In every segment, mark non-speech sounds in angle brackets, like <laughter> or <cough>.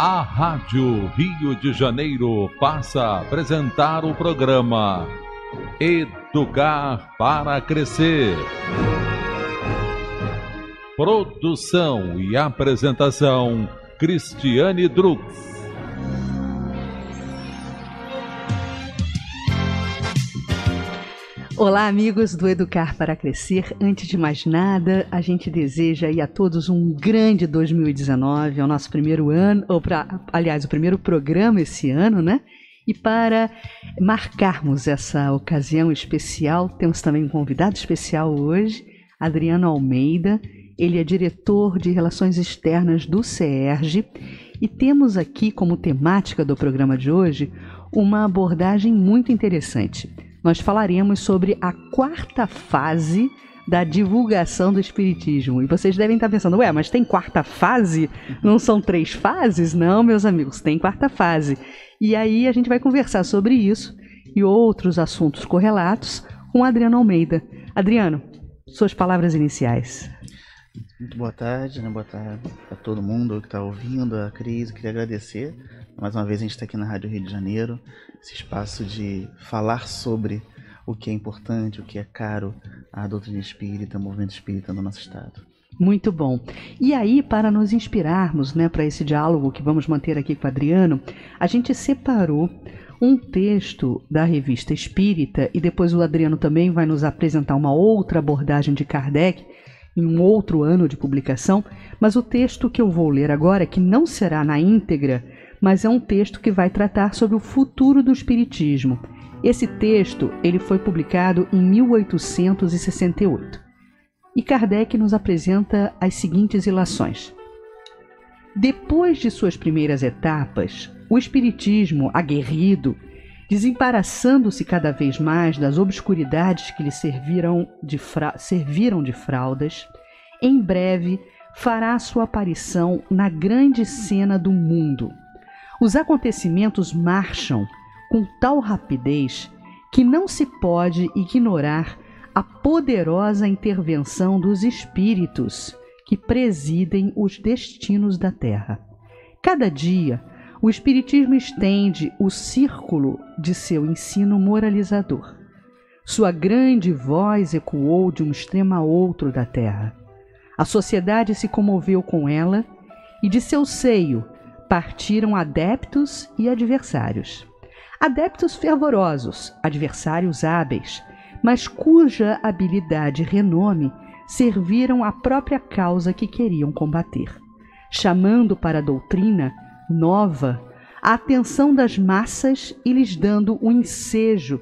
A Rádio Rio de Janeiro passa a apresentar o programa Educar para Crescer. Produção e apresentação Cristiane Drux. Olá, amigos do Educar para Crescer. Antes de mais nada, a gente deseja aí a todos um grande 2019, é o nosso primeiro ano, ou pra, aliás, o primeiro programa esse ano, né? E para marcarmos essa ocasião especial, temos também um convidado especial hoje, Adriano Almeida. Ele é diretor de Relações Externas do CERJ e temos aqui como temática do programa de hoje uma abordagem muito interessante nós falaremos sobre a quarta fase da divulgação do Espiritismo. E vocês devem estar pensando, ué, mas tem quarta fase? Não são três fases? Não, meus amigos, tem quarta fase. E aí a gente vai conversar sobre isso e outros assuntos correlatos com Adriano Almeida. Adriano, suas palavras iniciais. Muito boa tarde, né? Boa tarde a todo mundo que está ouvindo, a Cris. Queria agradecer. Mais uma vez a gente está aqui na Rádio Rio de Janeiro esse espaço de falar sobre o que é importante, o que é caro à doutrina espírita, ao movimento espírita no nosso estado. Muito bom. E aí, para nos inspirarmos né, para esse diálogo que vamos manter aqui com o Adriano, a gente separou um texto da revista Espírita e depois o Adriano também vai nos apresentar uma outra abordagem de Kardec em um outro ano de publicação, mas o texto que eu vou ler agora, que não será na íntegra mas é um texto que vai tratar sobre o futuro do espiritismo. Esse texto, ele foi publicado em 1868. E Kardec nos apresenta as seguintes ilações: Depois de suas primeiras etapas, o espiritismo aguerrido, desembaraçando-se cada vez mais das obscuridades que lhe serviram de, fra serviram de fraldas, em breve fará sua aparição na grande cena do mundo os acontecimentos marcham com tal rapidez que não se pode ignorar a poderosa intervenção dos espíritos que presidem os destinos da Terra. Cada dia, o Espiritismo estende o círculo de seu ensino moralizador. Sua grande voz ecoou de um extremo a outro da Terra. A sociedade se comoveu com ela e de seu seio partiram adeptos e adversários. Adeptos fervorosos, adversários hábeis, mas cuja habilidade e renome serviram à própria causa que queriam combater, chamando para a doutrina nova a atenção das massas e lhes dando o ensejo,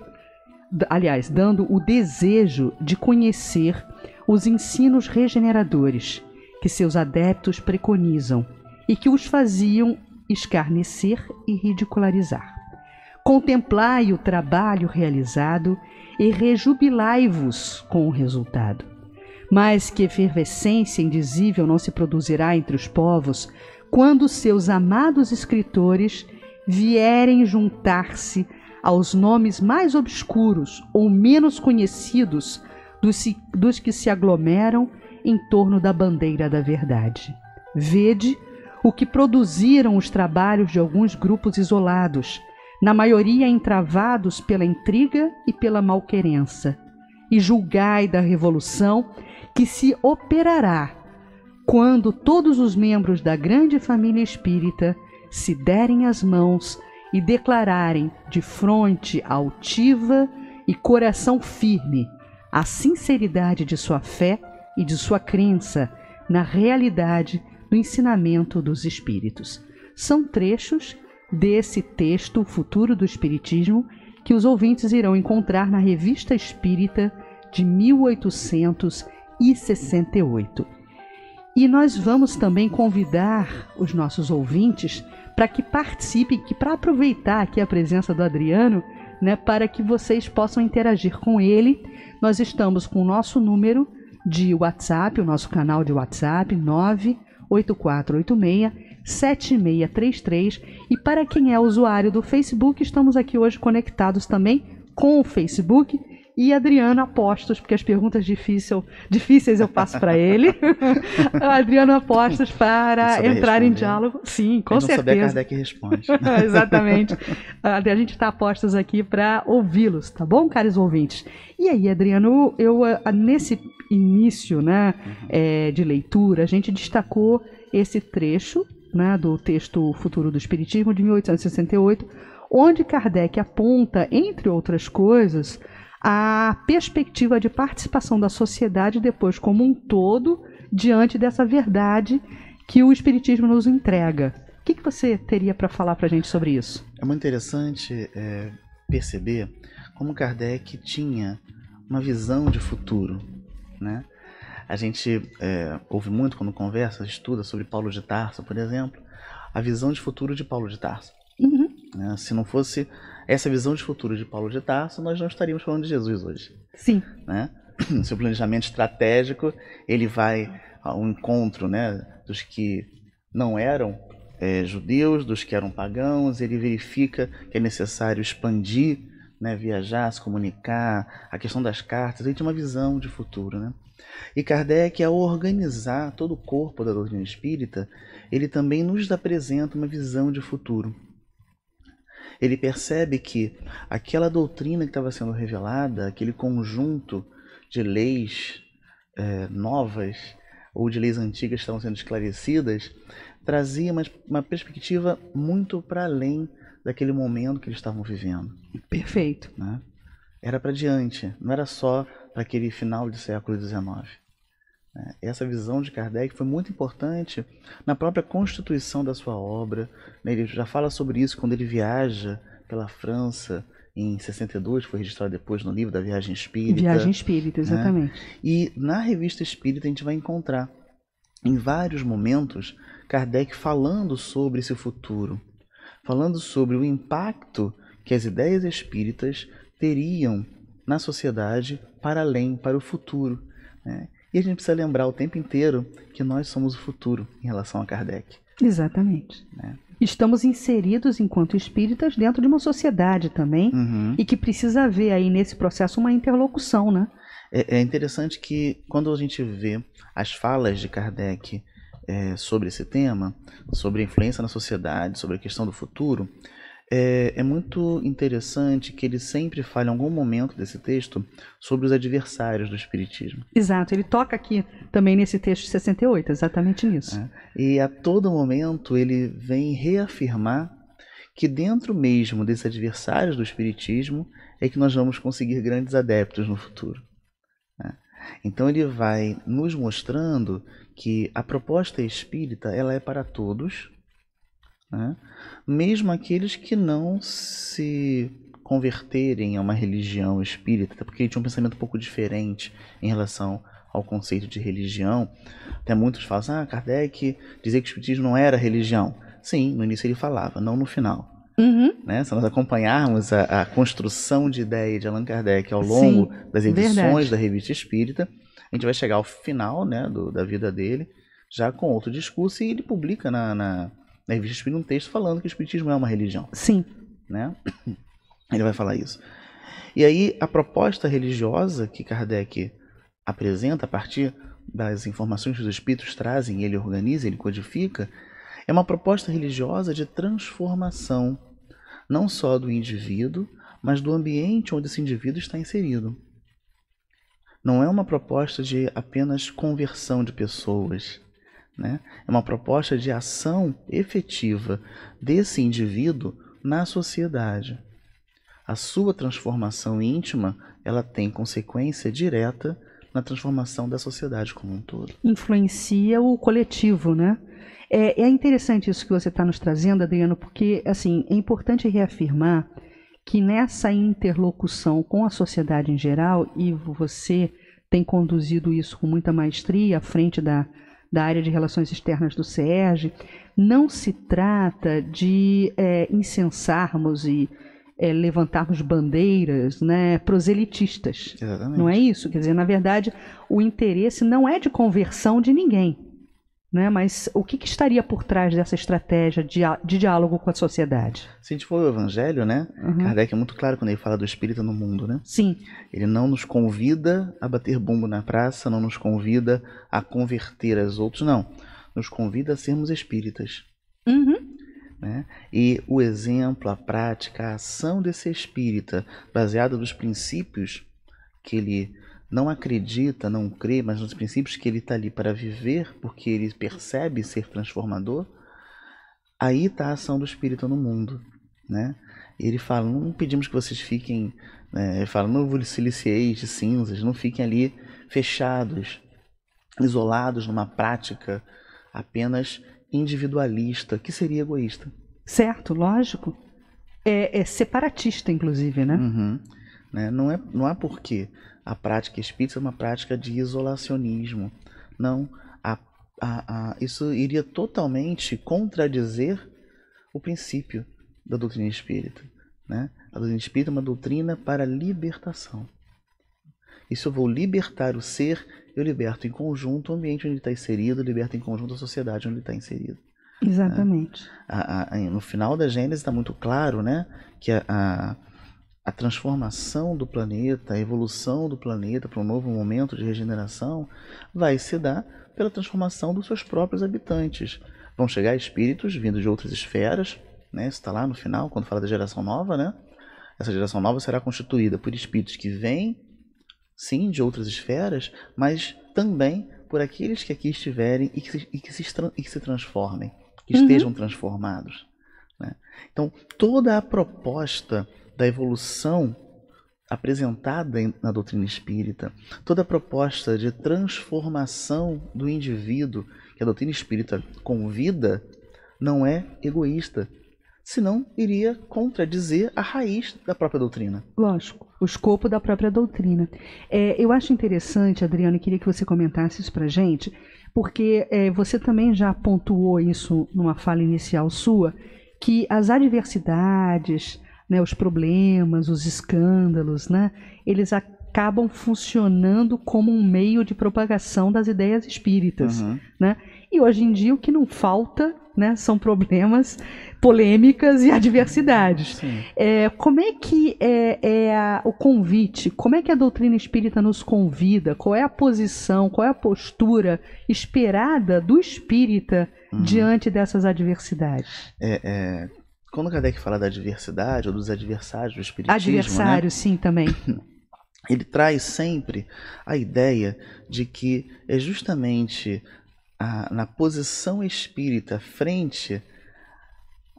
aliás, dando o desejo de conhecer os ensinos regeneradores que seus adeptos preconizam e que os faziam escarnecer e ridicularizar. Contemplai o trabalho realizado e rejubilai-vos com o resultado. Mas que efervescência indizível não se produzirá entre os povos quando seus amados escritores vierem juntar-se aos nomes mais obscuros ou menos conhecidos dos, dos que se aglomeram em torno da bandeira da verdade. Vede o que produziram os trabalhos de alguns grupos isolados, na maioria entravados pela intriga e pela malquerença. E julgai da revolução que se operará quando todos os membros da grande família espírita se derem as mãos e declararem de fronte altiva e coração firme a sinceridade de sua fé e de sua crença na realidade do ensinamento dos espíritos. São trechos desse texto, O Futuro do Espiritismo, que os ouvintes irão encontrar na Revista Espírita de 1868. E nós vamos também convidar os nossos ouvintes para que participem, que para aproveitar aqui a presença do Adriano, né, para que vocês possam interagir com ele. Nós estamos com o nosso número de WhatsApp, o nosso canal de WhatsApp, 9 8486 7633 e para quem é usuário do Facebook, estamos aqui hoje conectados também com o Facebook e Adriano Apostos, porque as perguntas difícil, difíceis eu passo <laughs> para ele. Adriano Apostos para entrar responder. em diálogo. Sim, com certeza. não certeza. Souber, Kardec responde. <laughs> Exatamente. A gente está apostos aqui para ouvi-los, tá bom, caros ouvintes? E aí, Adriano, eu nesse início né, uhum. é, de leitura, a gente destacou esse trecho né, do texto Futuro do Espiritismo de 1868, onde Kardec aponta, entre outras coisas, a perspectiva de participação da sociedade depois como um todo diante dessa verdade que o Espiritismo nos entrega. O que, que você teria para falar para a gente sobre isso? É muito interessante é, perceber como Kardec tinha uma visão de futuro, né? A gente é, ouve muito quando conversa, estuda sobre Paulo de Tarso, por exemplo, a visão de futuro de Paulo de Tarso. Uhum. Né? se não fosse essa visão de futuro de Paulo de Tarso, nós não estaríamos falando de Jesus hoje. Sim. Né? <clears throat> Seu planejamento estratégico, ele vai ao encontro né, dos que não eram é, judeus, dos que eram pagãos, ele verifica que é necessário expandir, né, viajar, se comunicar, a questão das cartas, ele tem uma visão de futuro. Né? E Kardec, ao organizar todo o corpo da doutrina espírita, ele também nos apresenta uma visão de futuro ele percebe que aquela doutrina que estava sendo revelada, aquele conjunto de leis é, novas ou de leis antigas que estavam sendo esclarecidas, trazia uma, uma perspectiva muito para além daquele momento que eles estavam vivendo. Perfeito. Né? Era para diante, não era só para aquele final de século XIX. Né? Essa visão de Kardec foi muito importante na própria constituição da sua obra. Né? Ele já fala sobre isso quando ele viaja pela França em 62, foi registrado depois no livro da Viagem Espírita. Viagem Espírita, né? exatamente. Né? E na revista Espírita a gente vai encontrar, em vários momentos, Kardec falando sobre esse futuro, falando sobre o impacto que as ideias espíritas teriam na sociedade para além, para o futuro. Né? E a gente precisa lembrar o tempo inteiro que nós somos o futuro em relação a Kardec. Exatamente. Né? Estamos inseridos enquanto espíritas dentro de uma sociedade também uhum. e que precisa haver aí nesse processo uma interlocução, né? É, é interessante que quando a gente vê as falas de Kardec é, sobre esse tema, sobre a influência na sociedade, sobre a questão do futuro, é, é, muito interessante que ele sempre fale em algum momento desse texto sobre os adversários do Espiritismo. Exato, ele toca aqui também nesse texto de 68, exatamente nisso. É, e a todo momento ele vem reafirmar que dentro mesmo desses adversários do Espiritismo é que nós vamos conseguir grandes adeptos no futuro. Né? Então ele vai nos mostrando que a proposta espírita ela é para todos, né? Mesmo aqueles que não se converterem a uma religião espírita, porque ele tinha um pensamento um pouco diferente em relação ao conceito de religião. Até muitos falam, assim, ah, Kardec dizia que o espiritismo não era religião. Sim, no início ele falava, não no final. Uhum. Né? Se nós acompanharmos a, a, construção de ideia de Allan Kardec ao longo Sim, das edições verdade. da revista espírita, a gente vai chegar ao final né, do, da vida dele, já com outro discurso, e ele publica na, na na revista Espírita um texto falando que o Espiritismo é uma religião. Sim. Né? <clears throat> Ele vai falar isso. E aí, a proposta religiosa que Kardec apresenta a partir das informações que os Espíritos trazem, ele organiza, ele codifica, é uma proposta religiosa de transformação, não só do indivíduo, mas do ambiente onde esse indivíduo está inserido. Não é uma proposta de apenas conversão de pessoas, né? É uma proposta de ação efetiva desse indivíduo na sociedade. A sua transformação íntima ela tem consequência direta na transformação da sociedade como um todo. Influencia o coletivo, né? É, é interessante isso que você está nos trazendo, Adriano, porque assim é importante reafirmar que nessa interlocução com a sociedade em geral e você tem conduzido isso com muita maestria à frente da da área de relações externas do SERG, não se trata de é, incensarmos e é, levantarmos bandeiras né, proselitistas. Exatamente. Não é isso? Quer dizer, na verdade, o interesse não é de conversão de ninguém. Né? Mas o que, que, estaria por trás dessa estratégia de, de, diálogo com a sociedade? Se a gente for o Evangelho, né? Uhum. Kardec é muito claro quando ele fala do espírito no mundo, né? Sim. Ele não nos convida a bater bumbo na praça, não nos convida a converter as outros, não. Nos convida a sermos espíritas. Uhum. Né? E o exemplo, a prática, a ação desse espírita, baseada nos princípios que ele não acredita, não crê, mas nos princípios que ele está ali para viver, porque ele percebe ser transformador, aí está a ação do Espírito no mundo, né? Ele fala, não pedimos que vocês fiquem, né? ele fala, não vos licieis de cinzas, não fiquem ali fechados, isolados numa prática apenas individualista, que seria egoísta. Certo, lógico. É, é separatista, inclusive, né? Uhum. né? Não, é, não há porquê a prática espírita é uma prática de isolacionismo. Não, a, a, a, isso iria totalmente contradizer o princípio da doutrina espírita. Né? A doutrina espírita é uma doutrina para libertação. E se eu vou libertar o ser, eu liberto em conjunto o ambiente onde ele está inserido, liberto em conjunto a sociedade onde ele está inserido. Né? Exatamente. Né? A, a, no final da Gênesis está muito claro né, que a, a transformação do planeta, a evolução do planeta para um novo momento de regeneração, vai se dar pela transformação dos seus próprios habitantes. Vão chegar espíritos vindos de outras esferas, né? Isso está lá no final, quando fala da geração nova, né? Essa geração nova será constituída por espíritos que vêm, sim, de outras esferas, mas também por aqueles que aqui estiverem e que se, e que se, e que se transformem, que uhum. estejam transformados. Né? Então, toda a proposta da evolução apresentada na doutrina espírita, toda a proposta de transformação do indivíduo que a doutrina espírita convida, não é egoísta, senão iria contradizer a raiz da própria doutrina. Lógico, o escopo da própria doutrina. É, eu acho interessante, Adriano, e queria que você comentasse isso para gente, porque é, você também já pontuou isso numa fala inicial sua, que as adversidades, né, os problemas, os escândalos, né, eles acabam funcionando como um meio de propagação das ideias espíritas. Uhum. Né? E hoje em dia o que não falta né, são problemas, polêmicas e adversidades. É, como é que é, é a, o convite? Como é que a doutrina espírita nos convida? Qual é a posição, qual é a postura esperada do espírita uhum. diante dessas adversidades? É, é quando Kardec fala da adversidade ou dos adversários do espiritismo, né? adversário, né? sim, também. <clears throat> Ele traz sempre a ideia de que é justamente a, na posição espírita frente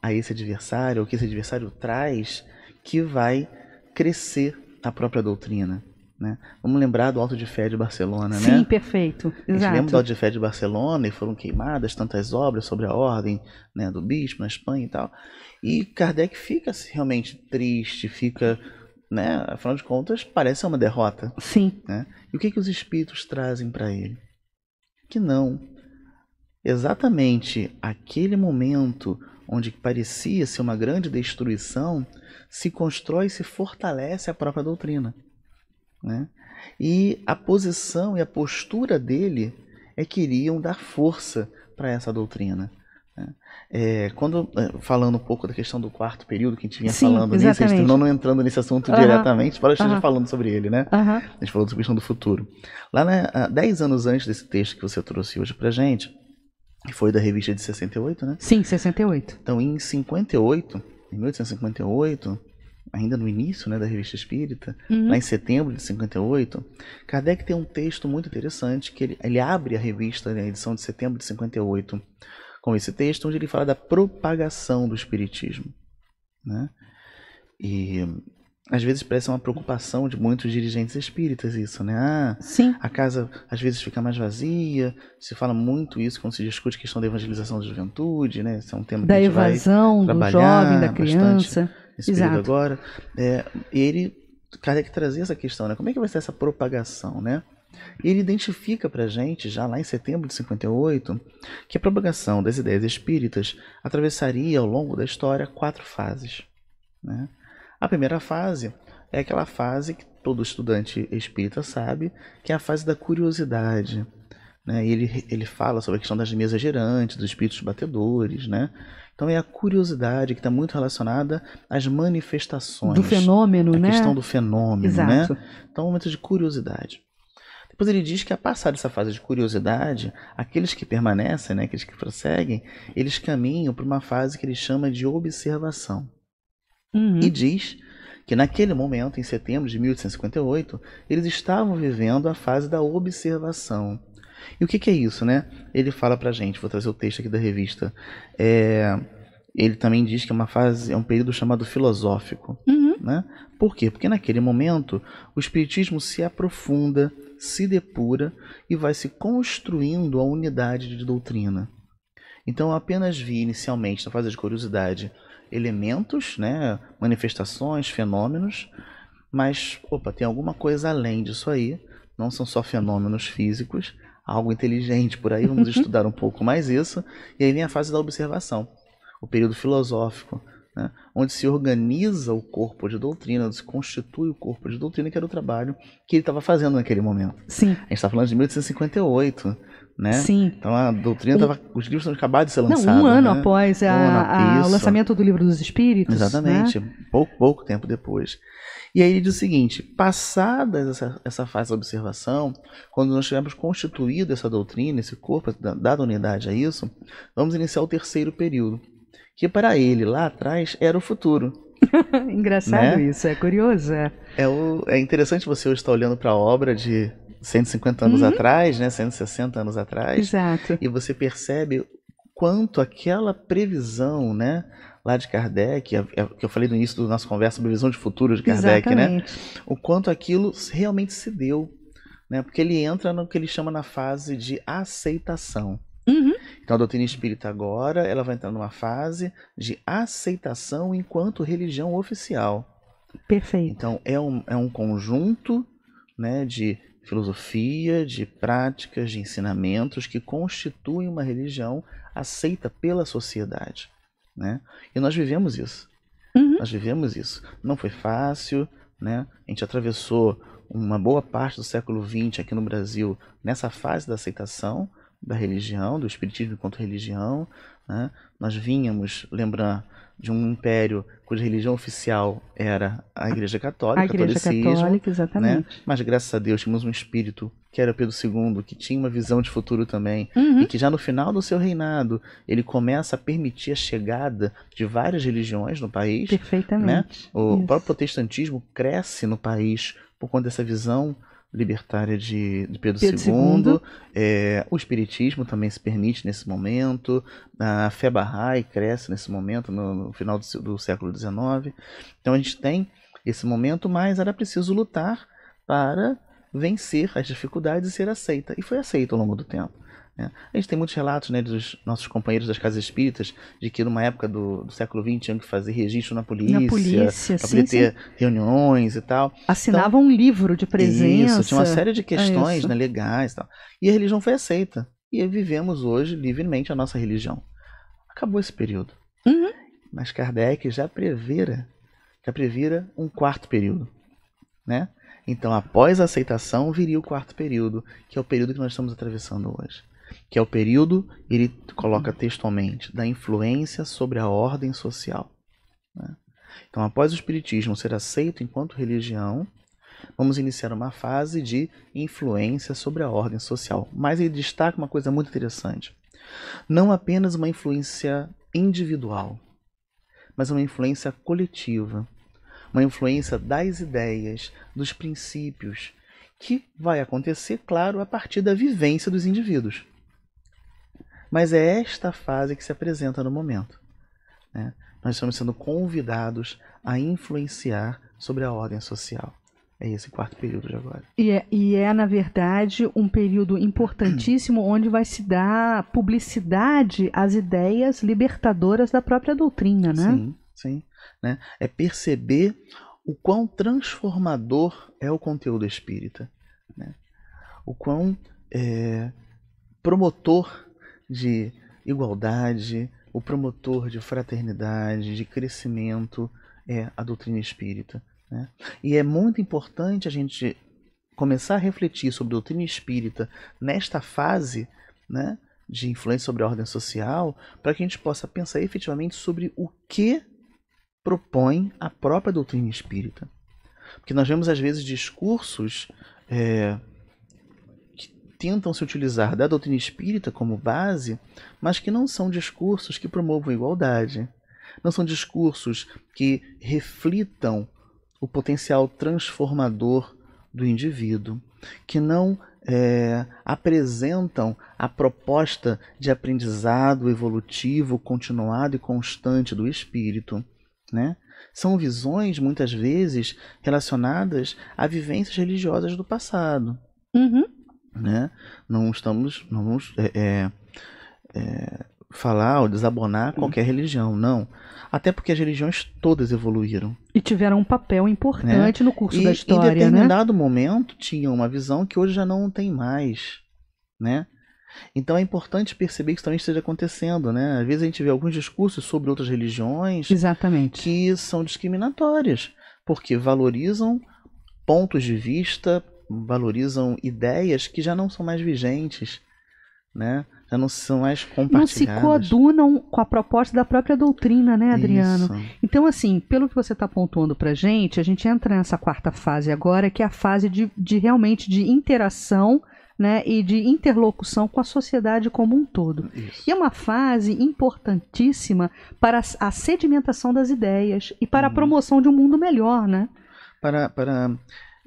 a esse adversário, ou que esse adversário traz, que vai crescer a própria doutrina. Né? Vamos lembrar do Alto de Fé de Barcelona, Sim, né? Sim, perfeito. Exato. A gente lembra do Alto de Fé de Barcelona e foram queimadas tantas obras sobre a ordem né, do bispo na Espanha e tal. E Kardec fica realmente triste, fica. Né? Afinal de contas, parece uma derrota. Sim. Né? E o que, que os espíritos trazem para ele? Que não. Exatamente aquele momento onde parecia ser uma grande destruição, se constrói e se fortalece a própria doutrina. Né? E a posição e a postura dele é que iriam dar força para essa doutrina. É, quando é, falando um pouco da questão do quarto período que a gente vinha Sim, falando exatamente. nisso, a gente não entrando nesse assunto uhum. diretamente, para esteja uhum. falando sobre ele, né? A gente falou sobre a questão do futuro. Lá, né, 10 anos antes desse texto que você trouxe hoje pra gente, que foi da revista de 68, né? Sim, 68. Então, em 58, em 1858, ainda no início né, da revista espírita, uhum. lá em setembro de 58, Kardec tem um texto muito interessante que ele, ele abre a revista, né, a edição de setembro de 58, com esse texto, onde ele fala da propagação do Espiritismo. Né? E às vezes parece uma preocupação de muitos dirigentes espíritas isso, né? Ah, Sim. a casa às vezes fica mais vazia, se fala muito isso quando se discute a questão da evangelização da juventude, né? Isso é um tema da que a gente evasão, vai do jovem, da criança. Esse Exato. período agora. É, e ele, que trazia essa questão, né? Como é que vai ser essa propagação, né? ele identifica para a gente, já lá em setembro de 58, que a propagação das ideias espíritas atravessaria ao longo da história quatro fases. Né? A primeira fase é aquela fase que todo estudante espírita sabe, que é a fase da curiosidade. Né? ele, ele fala sobre a questão das mesas gerantes, dos espíritos batedores, né? Então é a curiosidade que está muito relacionada às manifestações. Do fenômeno, a né? A questão do fenômeno, né? Exato. né? Então é um momento de curiosidade. Pois ele diz que a passar dessa fase de curiosidade, aqueles que permanecem, né, aqueles que prosseguem, eles caminham para uma fase que ele chama de observação. Uhum. E diz que naquele momento, em setembro de 1858, eles estavam vivendo a fase da observação. E o que, que é isso, né? Ele fala a gente, vou trazer o texto aqui da revista. É, ele também diz que é uma fase, é um período chamado filosófico. Uhum. Né? Por quê? Porque naquele momento o Espiritismo se aprofunda, se depura e vai se construindo a unidade de doutrina. Então, apenas vi inicialmente, na fase de curiosidade, elementos, né, manifestações, fenômenos, mas, opa, tem alguma coisa além disso aí. Não são só fenômenos físicos, algo inteligente por aí. Vamos <laughs> estudar um pouco mais isso. E aí vem a fase da observação, o período filosófico, né, onde se organiza o corpo de doutrina, onde se constitui o corpo de doutrina, que era o trabalho que ele estava fazendo naquele momento. Sim. A gente está falando de 1858, né? Sim. Então a doutrina estava. Um, os livros estão acabados de ser lançados. Não, um ano né? após a, um ano, a, o lançamento do livro dos Espíritos. Exatamente, né? pouco, pouco tempo depois. E aí ele diz o seguinte: passada essa, essa fase da observação, quando nós tivermos constituído essa doutrina, esse corpo, dado unidade a isso, vamos iniciar o terceiro período, que para ele lá atrás era o futuro. <laughs> Engraçado né? isso, é curioso. É, é, o, é interessante você hoje estar olhando para a obra de 150 anos uhum. atrás, né, 160 anos atrás. Exato. E você percebe quanto aquela previsão, né, lá de Kardec, que eu falei no início da nossa conversa, previsão de futuro de Kardec, né? Exatamente. né? O quanto aquilo realmente se deu, né? Porque ele entra no que ele chama na fase de aceitação. Uhum. Então a doutrina espírita agora ela vai entrar numa fase de aceitação enquanto religião oficial. Perfeito. Então é um, é um conjunto né, de filosofia, de práticas, de ensinamentos que constituem uma religião aceita pela sociedade. Né? E nós vivemos isso. Uhum. Nós vivemos isso. Não foi fácil, né? A gente atravessou uma boa parte do século XX aqui no Brasil nessa fase da aceitação, da religião, do espiritismo enquanto religião. Né? Nós vínhamos lembrar de um império cuja religião oficial era a Igreja Católica, a Igreja Católica, né? exatamente. Né? Mas graças a Deus tínhamos um espírito que era Pedro II, que tinha uma visão de futuro também, uhum. e que já no final do seu reinado ele começa a permitir a chegada de várias religiões no país. Né? Perfeitamente. Né? O Isso. próprio protestantismo cresce no país por conta dessa visão libertária de, de Pedro, Pedro, II. II. É, o espiritismo também se permite nesse momento. A fé e cresce nesse momento, no, no final do, do, século XIX. Então a gente tem esse momento, mas era preciso lutar para vencer as dificuldades e ser aceita. E foi aceita ao longo do tempo. Né? A gente tem muitos relatos né, dos nossos companheiros das casas espíritas de que numa época do, do século XX tinham que fazer registro na polícia, na polícia pra poder sim. ter reuniões e tal. Assinavam então, um livro de presença. Isso, tinha uma série de é questões é né, legais e tal. E a religião foi aceita. E vivemos hoje livremente a nossa religião. Acabou esse período. Uhum. Mas Kardec já previra, já previra um quarto período. Né? Então, após a aceitação, viria o quarto período, que é o período que nós estamos atravessando hoje que é o período, ele coloca textualmente, da influência sobre a ordem social. Né? Então, após o Espiritismo ser aceito enquanto religião, vamos iniciar uma fase de influência sobre a ordem social. Mas ele destaca uma coisa muito interessante: não apenas uma influência individual, mas uma influência coletiva, uma influência das ideias, dos princípios, que vai acontecer, claro, a partir da vivência dos indivíduos. Mas é esta fase que se apresenta no momento. Né? Nós estamos sendo convidados a influenciar sobre a ordem social. É esse quarto período de agora. E é, e é, na verdade, um período importantíssimo <clears throat> onde vai se dar publicidade às ideias libertadoras da própria doutrina, né? Sim, sim. Né? É perceber o quão transformador é o conteúdo espírita, né? o quão é, promotor de igualdade, o promotor de fraternidade, de crescimento é a doutrina espírita. Né? E é muito importante a gente começar a refletir sobre a doutrina espírita nesta fase né, de influência sobre a ordem social, para que a gente possa pensar efetivamente sobre o que propõe a própria doutrina espírita. Porque nós vemos, às vezes, discursos. É, tentam se utilizar da doutrina espírita como base, mas que não são discursos que promovam igualdade. Não são discursos que reflitam o potencial transformador do indivíduo, que não é, apresentam a proposta de aprendizado evolutivo, continuado e constante do espírito. Né? São visões, muitas vezes, relacionadas a vivências religiosas do passado. Uhum né? Não estamos, não vamos é, é, é, falar ou desabonar qualquer religião, não. Até porque as religiões todas evoluíram. E tiveram um papel né? importante né? no curso e, da história, né? Em determinado né? momento tinham uma visão que hoje já não tem mais, né? Então é importante perceber que isso também esteja acontecendo, né? Às vezes a gente vê alguns discursos sobre outras religiões Exatamente. que são discriminatórias, porque valorizam pontos de vista, valorizam ideias que já não são mais vigentes, né? Já não são mais compartilhadas. Não se coadunam com a proposta da própria doutrina, né, Adriano? Isso. Então, assim, pelo que você está pontuando para gente, a gente entra nessa quarta fase agora, que é a fase de, de realmente de interação né, e de interlocução com a sociedade como um todo. Isso. E é uma fase importantíssima para a sedimentação das ideias e para uhum. a promoção de um mundo melhor, né? Para, para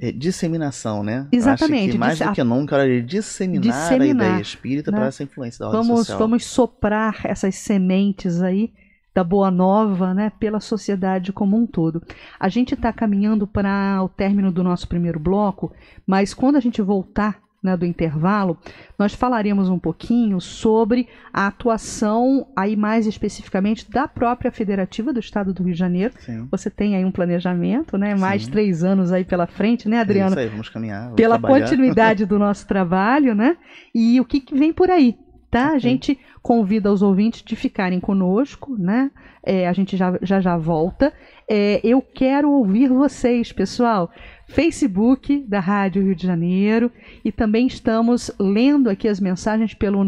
é, disseminação, né? Exatamente. mais do que nunca, é hora de disseminar, disseminar, a ideia espírita né? para essa influência da ordem vamos, social. Vamos soprar essas sementes aí da boa nova, né, pela sociedade como um todo. A gente está caminhando para o término do nosso primeiro bloco, mas quando a gente voltar né, do intervalo, nós falaremos um pouquinho sobre a atuação, aí mais especificamente, da própria Federativa do Estado do Rio de Janeiro. Sim. Você tem aí um planejamento, né? Mais Sim. três anos aí pela frente, né, Adriano? É isso aí, vamos caminhar. Vamos pela trabalhar. continuidade do nosso trabalho, né? E o que, que vem por aí, tá? Okay. A gente convida os ouvintes de ficarem conosco, né? É, a gente já já, já volta. É, eu quero ouvir vocês, pessoal. Facebook da Rádio Rio de Janeiro e também estamos lendo aqui as mensagens pelo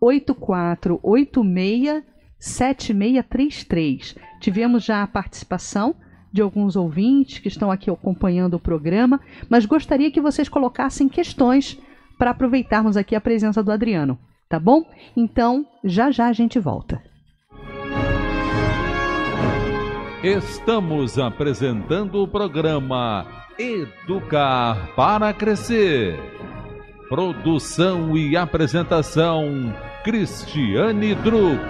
984867633. Tivemos já a participação de alguns ouvintes que estão aqui acompanhando o programa, mas gostaria que vocês colocassem questões para aproveitarmos aqui a presença do Adriano, tá bom? Então, já já a gente volta. Estamos apresentando o programa Educar para Crescer. Produção e apresentação Cristiane Drux.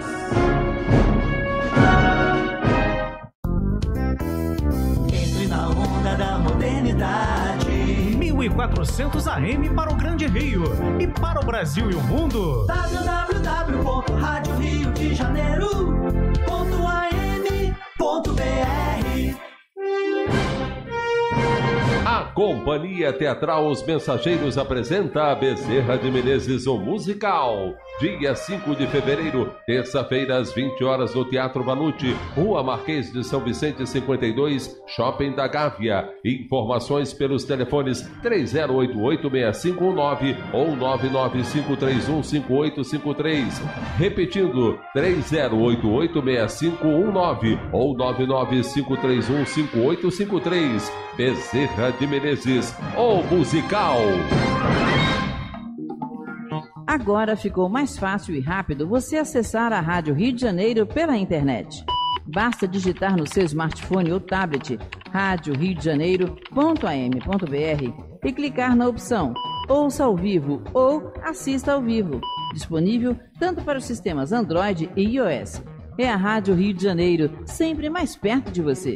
Entre na onda da modernidade. 1400 AM para o Grande Rio e para o Brasil e o mundo. www.radiorio a Companhia Teatral Os Mensageiros apresenta Bezerra de Menezes, o musical dia 5 de fevereiro, terça-feira, às 20 horas, no Teatro Balute, Rua Marquês de São Vicente, 52, Shopping da Gávea. Informações pelos telefones 3088-6519 ou 995315853. Repetindo, 3088-6519 ou 995315853. Bezerra de Menezes, o musical. Agora ficou mais fácil e rápido você acessar a Rádio Rio de Janeiro pela internet. Basta digitar no seu smartphone ou tablet rádio janeiro.am.br e clicar na opção Ouça ao vivo ou Assista ao vivo, disponível tanto para os sistemas Android e iOS. É a Rádio Rio de Janeiro, sempre mais perto de você.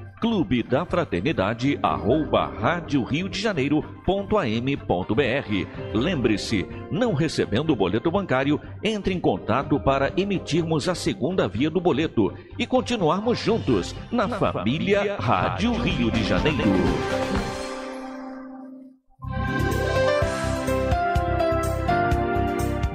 clube da fraternidade arroba rádio rio de janeiro ponto am ponto br. Lembre-se, não recebendo o boleto bancário, entre em contato para emitirmos a segunda via do boleto e continuarmos juntos na, na família, família Rádio, rádio rio, de Janeiro. De janeiro.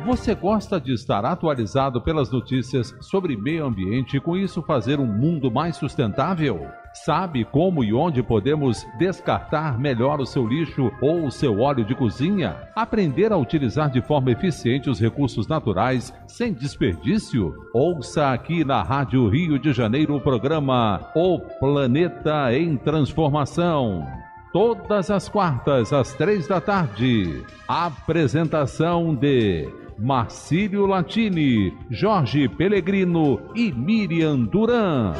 Você gosta de estar atualizado pelas notícias sobre meio ambiente e com isso fazer um mundo mais sustentável? Sabe como e onde podemos descartar melhor o seu lixo ou o seu óleo de cozinha? Aprender a utilizar de forma eficiente os recursos naturais sem desperdício? Ouça aqui na Rádio Rio de Janeiro o programa O Planeta em Transformação. Todas as quartas, às três da tarde. Apresentação de Marcílio Latini, Jorge Pellegrino e Miriam Duran.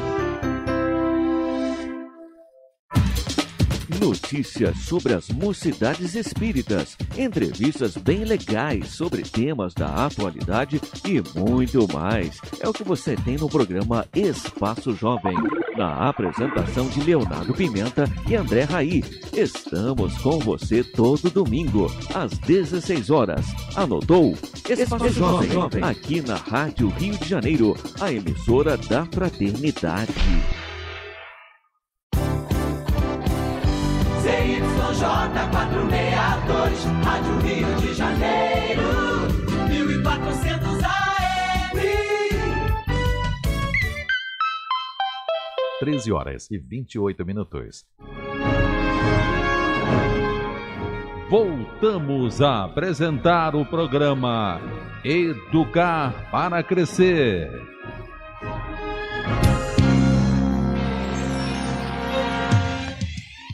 Notícias sobre as mocidades espíritas, entrevistas bem legais sobre temas da atualidade e muito mais. É o que você tem no programa Espaço Jovem, na apresentação de Leonardo Pimenta e André Raí. Estamos com você todo domingo, às 16 horas. Anotou? Espaço Jovem, Jovem, aqui na Rádio Rio de Janeiro, a emissora da fraternidade. CYJ 462, Rádio Rio de Janeiro, 1400 AM. 13 horas e 28 minutos voltamos a apresentar o programa Educar para Crescer.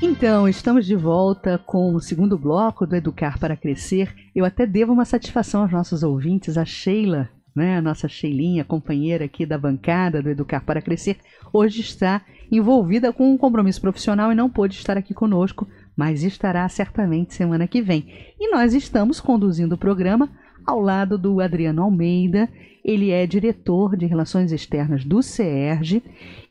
Então, estamos de volta com o segundo bloco do Educar para Crescer. Eu até devo uma satisfação aos nossos ouvintes, a Sheila, né, a nossa Sheilinha, companheira aqui da bancada do Educar para Crescer, hoje está envolvida com um compromisso profissional e não pôde estar aqui conosco mas estará certamente semana que vem. E nós estamos conduzindo o programa ao lado do Adriano Almeida, ele é diretor de Relações Externas do CERJ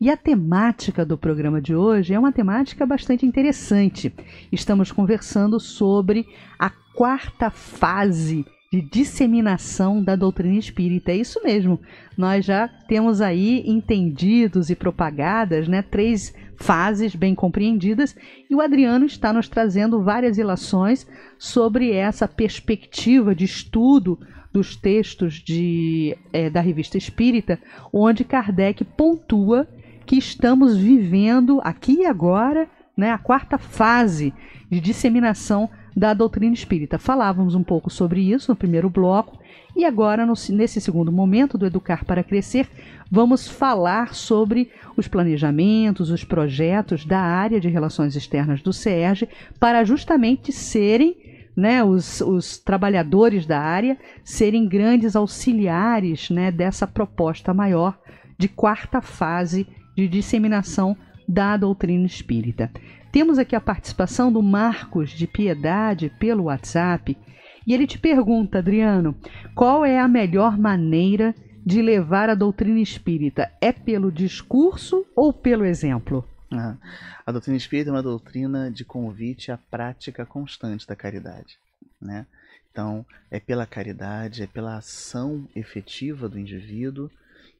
e a temática do programa de hoje é uma temática bastante interessante. Estamos conversando sobre a quarta fase de disseminação da doutrina espírita. É isso mesmo. Nós já temos aí entendidos e propagadas, né, três fases bem compreendidas, e o Adriano está nos trazendo várias ilações sobre essa perspectiva de estudo dos textos de, é, da revista Espírita, onde Kardec pontua que estamos vivendo aqui e agora né, a quarta fase de disseminação da doutrina espírita. Falávamos um pouco sobre isso no primeiro bloco, e agora, no, nesse segundo momento do Educar para Crescer, vamos falar sobre os planejamentos, os projetos da área de relações externas do SERJ para justamente serem né, os, os, trabalhadores da área serem grandes auxiliares né, dessa proposta maior de quarta fase de disseminação da doutrina espírita. Temos aqui a participação do Marcos de Piedade pelo WhatsApp. E ele te pergunta, Adriano, qual é a melhor maneira de levar a doutrina espírita? É pelo discurso ou pelo exemplo? Ah, a doutrina espírita é uma doutrina de convite à prática constante da caridade. Né? Então, é pela caridade, é pela ação efetiva do indivíduo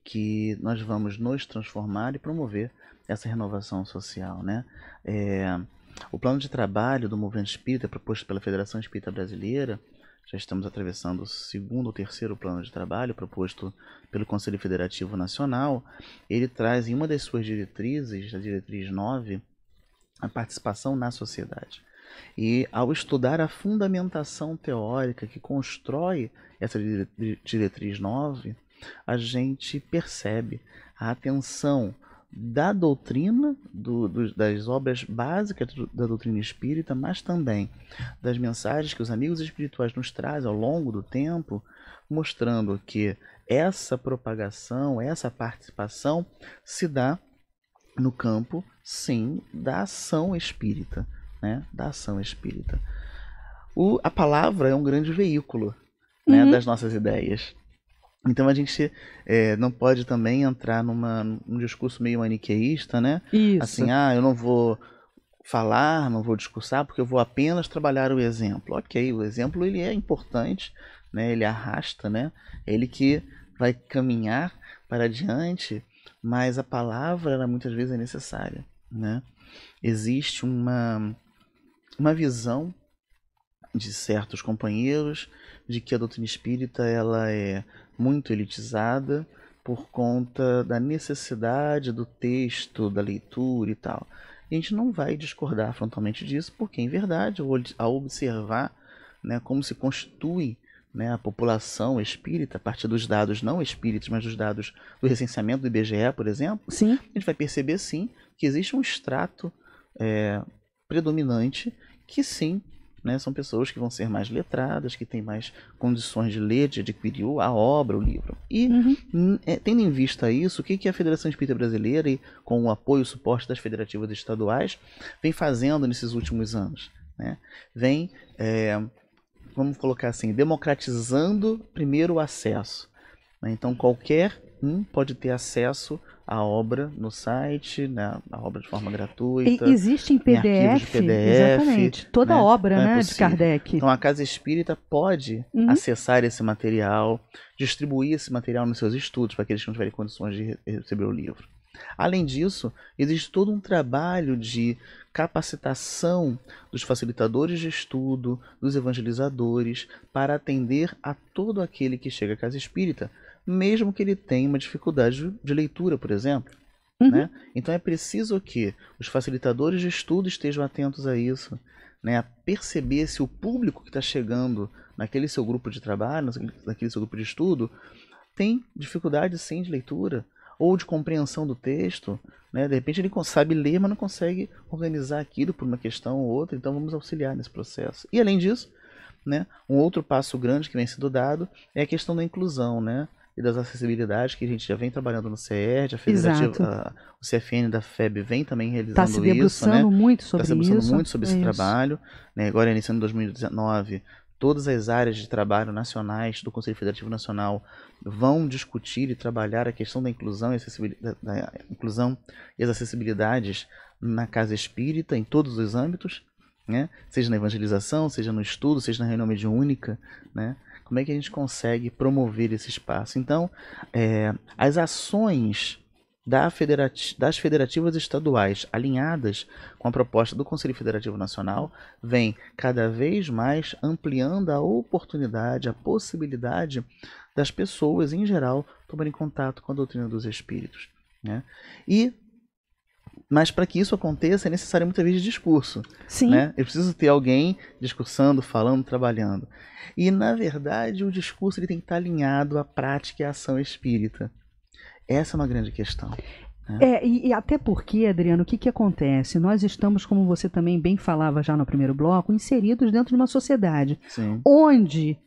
que nós vamos nos transformar e promover essa renovação social. Né? É, o plano de trabalho do movimento espírita, proposto pela Federação Espírita Brasileira, já estamos atravessando o segundo ou terceiro plano de trabalho proposto pelo Conselho Federativo Nacional. Ele traz em uma das suas diretrizes, a diretriz 9, a participação na sociedade. E ao estudar a fundamentação teórica que constrói essa diretriz 9, a gente percebe a atenção da doutrina, do, do, das obras básicas da doutrina espírita, mas também das mensagens que os amigos espirituais nos trazem ao longo do tempo, mostrando que essa propagação, essa participação se dá no campo, sim, da ação espírita, né? Da ação espírita. O, a palavra é um grande veículo né, uhum. das nossas ideias. Então a gente é, não pode também entrar numa, num discurso meio maniqueísta, né? Isso. Assim, ah, eu não vou falar, não vou discursar, porque eu vou apenas trabalhar o exemplo. Ok, o exemplo ele é importante, né? Ele arrasta, né? É ele que vai caminhar para adiante, mas a palavra ela, muitas vezes é necessária, né? Existe uma uma visão de certos companheiros de que a doutrina espírita ela é muito elitizada por conta da necessidade do texto, da leitura e tal. a gente não vai discordar frontalmente disso, porque, em verdade, ao observar né, como se constitui né, a população espírita, a partir dos dados não espíritos, mas dos dados do recenseamento do IBGE, por exemplo, sim. a gente vai perceber sim que existe um extrato é, predominante que sim né? São pessoas que vão ser mais letradas, que têm mais condições de ler, de adquirir a obra, o livro. E, uhum. Hum, é, tendo em vista isso, o que, que a Federação Espírita Brasileira, e com o apoio e suporte das federativas estaduais, vem fazendo nesses últimos anos? Né? Vem, é, vamos colocar assim, democratizando primeiro o acesso. Né? Então, qualquer um pode ter acesso a obra no site, né? a obra de forma gratuita. E existe em PDF, em PDF exatamente, toda né? a obra é né, de Kardec. Então a Casa Espírita pode uhum. acessar esse material, distribuir esse material nos seus estudos para aqueles que não tiverem condições de receber o livro. Além disso, existe todo um trabalho de capacitação dos facilitadores de estudo, dos evangelizadores, para atender a todo aquele que chega à casa espírita, mesmo que ele tenha uma dificuldade de leitura, por exemplo. Uhum. Né? Então é preciso que os facilitadores de estudo estejam atentos a isso, né? a perceber se o público que está chegando naquele seu grupo de trabalho, naquele seu grupo de estudo, tem dificuldade sim de leitura ou de compreensão do texto. Né? De repente ele sabe ler, mas não consegue organizar aquilo por uma questão ou outra, então vamos auxiliar nesse processo. E além disso, né, um outro passo grande que vem sendo dado é a questão da inclusão. Né? e das acessibilidades que a gente já vem trabalhando no CER, já fez a, ah, o CFN da FEB vem também realizando isso. Está se debruçando isso, né? muito tá sobre isso. Está se debruçando isso, muito sobre é esse isso. trabalho. Né? Agora, iniciando em 2019, todas as áreas de trabalho nacionais do Conselho Federativo Nacional vão discutir e trabalhar a questão da inclusão e, acessibilidade, da inclusão e as acessibilidades na Casa Espírita, em todos os âmbitos né? Seja na evangelização, seja no estudo, seja na reunião mediúnica, né? Como é que a gente consegue promover esse espaço? Então, é, as ações da federati das federativas estaduais alinhadas com a proposta do Conselho Federativo Nacional vem cada vez mais ampliando a oportunidade, a possibilidade das pessoas em geral tomarem contato com a doutrina dos espíritos. Né? E mas para que isso aconteça é necessário muitas vezes discurso. Sim. Né? Eu preciso ter alguém discursando, falando, trabalhando. E na verdade o discurso ele tem que estar alinhado à prática e à ação espírita. Essa é uma grande questão. Né? É, e, e, até porque, Adriano, o que, que acontece? Nós estamos, como você também bem falava já no primeiro bloco, inseridos dentro de uma sociedade Sim. onde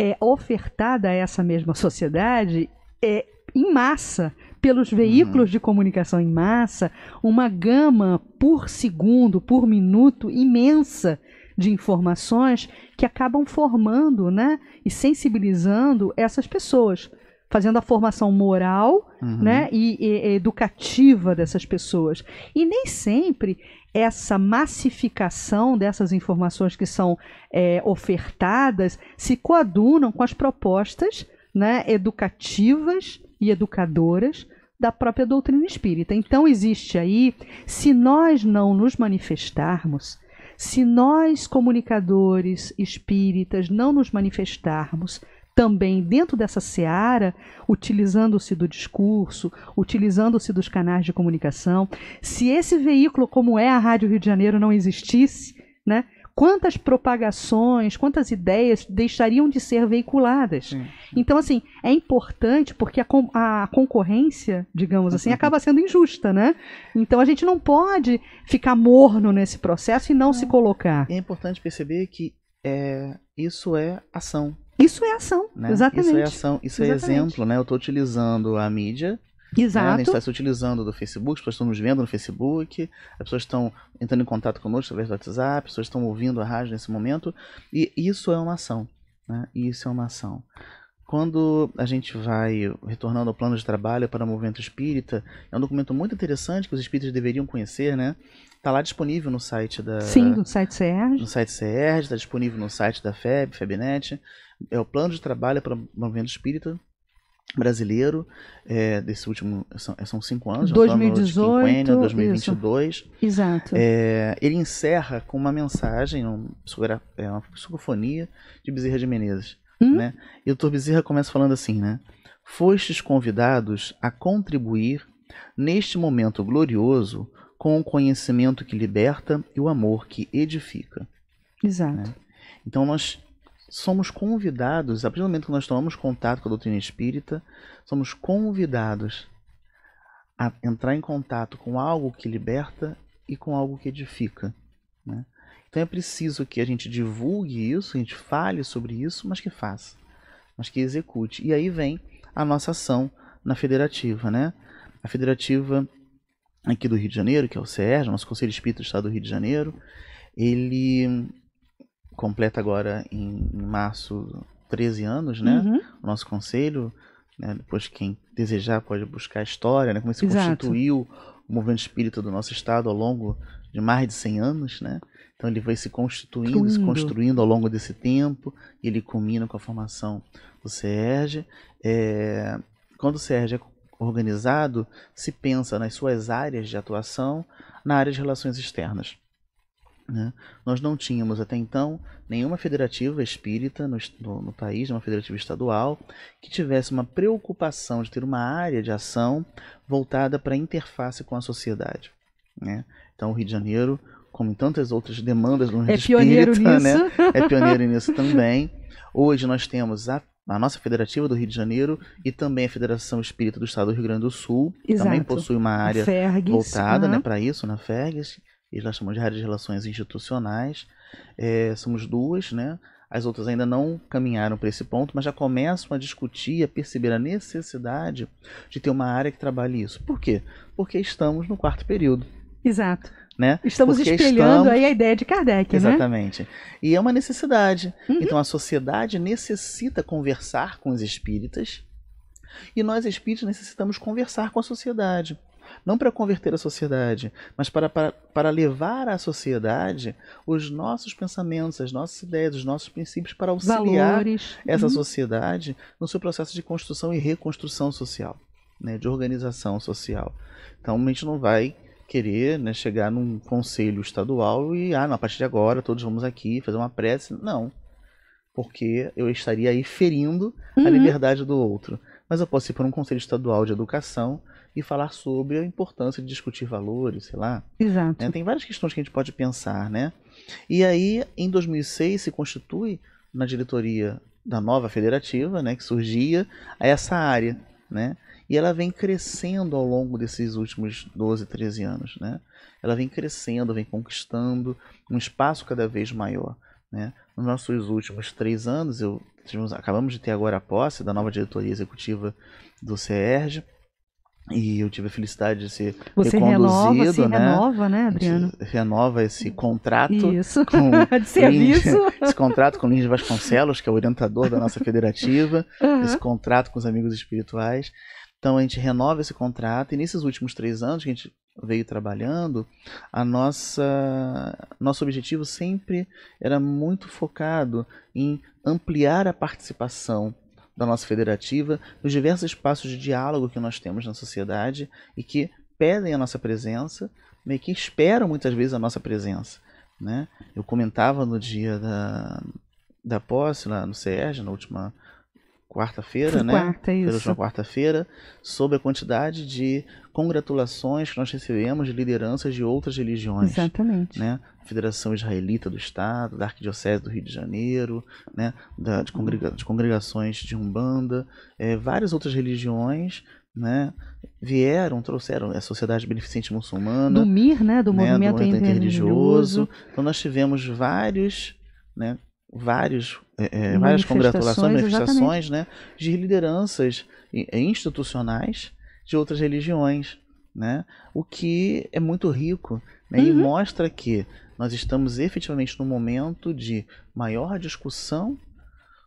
é ofertada a essa mesma <laughs> sociedade é, em massa pelos hum. veículos uhum. de comunicação em massa uma gama por segundo, por minuto imensa de informações que acabam formando né, e sensibilizando essas pessoas, fazendo a formação moral uhum. né, e, e, educativa dessas pessoas. E nem sempre essa massificação dessas informações que são é, ofertadas se coadunam com as propostas né, educativas e educadoras da própria doutrina espírita. Então, existe aí, se nós não nos manifestarmos, se nós, comunicadores espíritas, não nos manifestarmos, também dentro dessa seara, utilizando-se do discurso, utilizando-se dos canais de comunicação, se esse veículo, como é a Rádio Rio de Janeiro, não existisse, né? quantas propagações, quantas ideias deixariam de ser veiculadas. Sim. Então, assim, é importante porque a, a concorrência, digamos assim, acaba sendo injusta, né? Então a gente não pode ficar morno nesse processo e não é. se colocar. É importante perceber que é, isso é ação. Isso é ação, né? exatamente. Isso é ação, isso é exatamente. é exemplo, né? Eu estou utilizando a mídia Exato. Né? A gente está se utilizando do Facebook, as pessoas estão nos vendo no Facebook, as pessoas estão entrando em contato conosco através do WhatsApp, as pessoas estão ouvindo a rádio nesse momento. E isso é uma ação. Né? Isso é uma ação. Quando a gente vai retornando ao plano de trabalho para o movimento espírita, é um documento muito interessante que os espíritas deveriam conhecer, né? Está lá disponível no site da. Sim, no site CERJ. No site CERJ, está disponível no site da FEB, FEBNET. É o plano de trabalho para o movimento espírita brasileiro é, desse último são, é, são cinco anos 2018 2022 isso. exato é, ele encerra com uma mensagem um, é, uma psicofonia de Bezerra de Menezes hum? né e o Dr Bezerra começa falando assim né fostes convidados a contribuir neste momento glorioso com o conhecimento que liberta e o amor que edifica exato né? então nós somos convidados, a partir do momento que nós tomamos contato com a doutrina espírita, somos convidados a entrar em contato com algo que liberta e com algo que edifica. Né? Então é preciso que a gente divulgue isso, a gente fale sobre isso, mas que faça, mas que execute. E aí vem a nossa ação na federativa, né? A federativa aqui do Rio de Janeiro, que é o SERJ, nosso Conselho Espírita do Estado do Rio de Janeiro, ele completa agora em, março 13 anos, né? Uhum. O nosso conselho. Né? Depois, quem desejar pode buscar a história, né? como se constituiu o movimento espírita do nosso estado ao longo de mais de 100 anos, né? Então ele vai se constituindo, Tudo. se construindo ao longo desse tempo, e ele culmina com a formação do Sérgio. É, quando o Sérgio é organizado, se pensa nas suas áreas de atuação na área de relações externas. Né? Nós não tínhamos até então nenhuma federativa espírita no, no, no país, uma federativa estadual, que tivesse uma preocupação de ter uma área de ação voltada para a interface com a sociedade. Né? Então, o Rio de Janeiro, como em tantas outras demandas do Rio é espírita, né? nisso. Né? <laughs> é pioneiro nisso também. Hoje nós temos a a nossa federativa do Rio de Janeiro e também a Federação Espírita do Estado do Rio Grande do Sul Exato. também possui uma área Fergues, voltada uhum. né, para isso na Fergus e nós chamamos de área de relações institucionais. É, somos duas, né? As outras ainda não caminharam para esse ponto, mas já começam a discutir, a perceber a necessidade de ter uma área que trabalhe isso. Por quê? Porque estamos no quarto período. Exato. Né? Estamos Porque espelhando estamos... aí a ideia de Kardec, né? Exatamente. Né? E é uma necessidade. Uhum. Então a sociedade necessita conversar com os espíritas e nós espíritas necessitamos conversar com a sociedade não para converter a sociedade, mas para, para, para levar à sociedade os nossos pensamentos, as nossas ideias, os nossos princípios para auxiliar Valores. essa uhum. sociedade no seu processo de construção e reconstrução social, né, de organização social. Então a gente não vai querer né, chegar num conselho estadual e, ah, não, a partir de agora todos vamos aqui fazer uma prece. Não. Porque eu estaria aí ferindo uhum. a liberdade do outro. Mas eu posso ir para um conselho estadual de educação e falar sobre a importância de discutir valores, sei lá. Né? Exato. tem várias questões que a gente pode pensar, né? E aí, em 2006, se constitui na diretoria da nova federativa, né, que surgia, essa área, né? E ela vem crescendo ao longo desses últimos 12, 13 anos, né? Ela vem crescendo, vem conquistando um espaço cada vez maior, né? Nos nossos últimos três anos, eu, tivemos, acabamos de ter agora a posse da nova diretoria executiva do CERJ, e eu tive a felicidade de ser Você reconduzido, renova, né? renova, né, Adriano? Renova esse contrato Isso. com <laughs> de serviço. Lins, esse contrato com Lins Vasconcelos, que é o orientador da nossa federativa, uhum. esse contrato com os amigos espirituais. Então a gente renova esse contrato e nesses últimos três anos que a gente veio trabalhando, a nossa nosso objetivo sempre era muito focado em ampliar a participação da nossa federativa, nos diversos espaços de diálogo que nós temos na sociedade e que pedem a nossa presença, e né, que esperam muitas vezes a nossa presença. Né? Eu comentava no dia da, da posse, lá no CERJ, na última quarta-feira, né? Quarta, isso. Pela última quarta-feira, sobre a quantidade de congratulações que nós recebemos de lideranças de outras religiões. Exatamente. Né? Federação Israelita do Estado, da Arquidiocese do Rio de Janeiro, né? da, de, congrega de congregações de Umbanda, é, várias outras religiões né, vieram, trouxeram a Sociedade Beneficente Muçulmana. Do MIR, né, do né? Movimento Interreligioso. Interreligioso. Então nós tivemos vários né, vários, é, é várias congratulações, manifestações né, de lideranças é, institucionais de outras religiões. Né? O que é muito rico né, uhum. e mostra que nós estamos efetivamente no momento de maior discussão